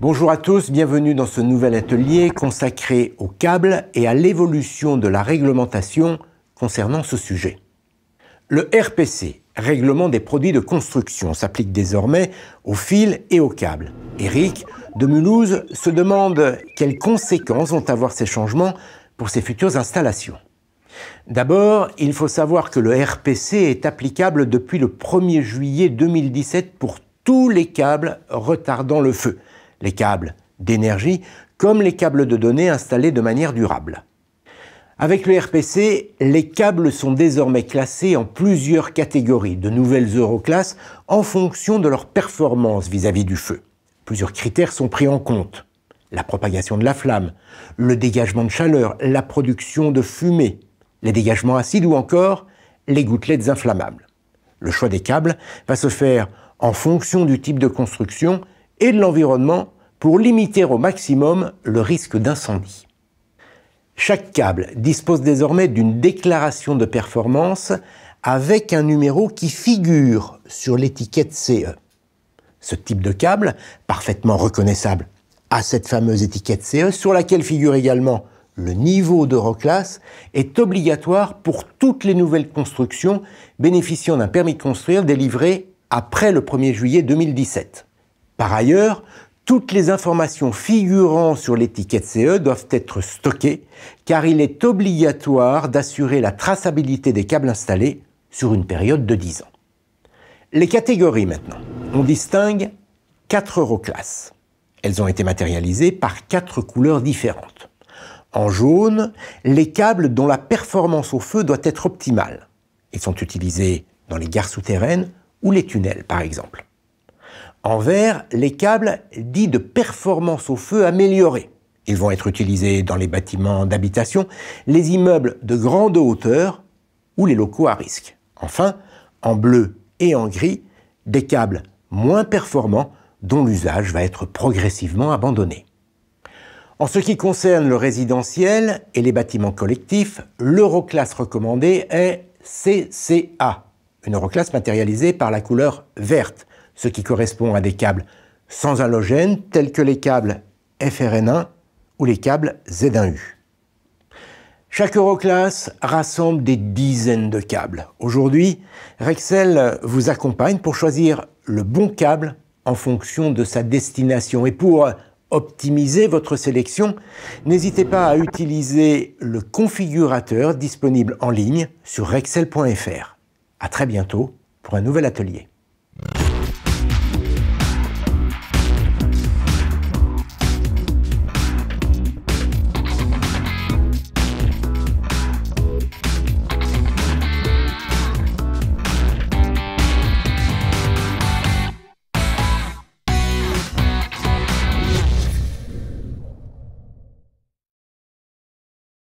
Bonjour à tous, bienvenue dans ce nouvel atelier consacré aux câbles et à l'évolution de la réglementation concernant ce sujet. Le RPC, Règlement des produits de construction, s'applique désormais aux fils et aux câbles. Eric de Mulhouse se demande quelles conséquences vont avoir ces changements pour ses futures installations. D'abord, il faut savoir que le RPC est applicable depuis le 1er juillet 2017 pour tous les câbles retardant le feu, les câbles d'énergie, comme les câbles de données installés de manière durable. Avec le RPC, les câbles sont désormais classés en plusieurs catégories de nouvelles euroclasses en fonction de leur performance vis-à-vis du feu. Plusieurs critères sont pris en compte. La propagation de la flamme, le dégagement de chaleur, la production de fumée, les dégagements acides ou encore les gouttelettes inflammables. Le choix des câbles va se faire en fonction du type de construction et de l'environnement pour limiter au maximum le risque d'incendie. Chaque câble dispose désormais d'une déclaration de performance avec un numéro qui figure sur l'étiquette CE. Ce type de câble, parfaitement reconnaissable à cette fameuse étiquette CE, sur laquelle figure également le niveau d'Euroclasse, est obligatoire pour toutes les nouvelles constructions bénéficiant d'un permis de construire délivré après le 1er juillet 2017. Par ailleurs, toutes les informations figurant sur l'étiquette CE doivent être stockées car il est obligatoire d'assurer la traçabilité des câbles installés sur une période de 10 ans. Les catégories maintenant. On distingue quatre euroclasses. Elles ont été matérialisées par quatre couleurs différentes. En jaune, les câbles dont la performance au feu doit être optimale. Ils sont utilisés dans les gares souterraines ou les tunnels par exemple. En vert, les câbles dits de performance au feu améliorée. Ils vont être utilisés dans les bâtiments d'habitation, les immeubles de grande hauteur ou les locaux à risque. Enfin, en bleu et en gris, des câbles moins performants dont l'usage va être progressivement abandonné. En ce qui concerne le résidentiel et les bâtiments collectifs, l'euroclasse recommandée est CCA, une euroclasse matérialisée par la couleur verte, ce qui correspond à des câbles sans halogène tels que les câbles FRN1 ou les câbles Z1U. Chaque Euroclass rassemble des dizaines de câbles. Aujourd'hui, Rexel vous accompagne pour choisir le bon câble en fonction de sa destination. Et pour optimiser votre sélection, n'hésitez pas à utiliser le configurateur disponible en ligne sur rexel.fr. À très bientôt pour un nouvel atelier.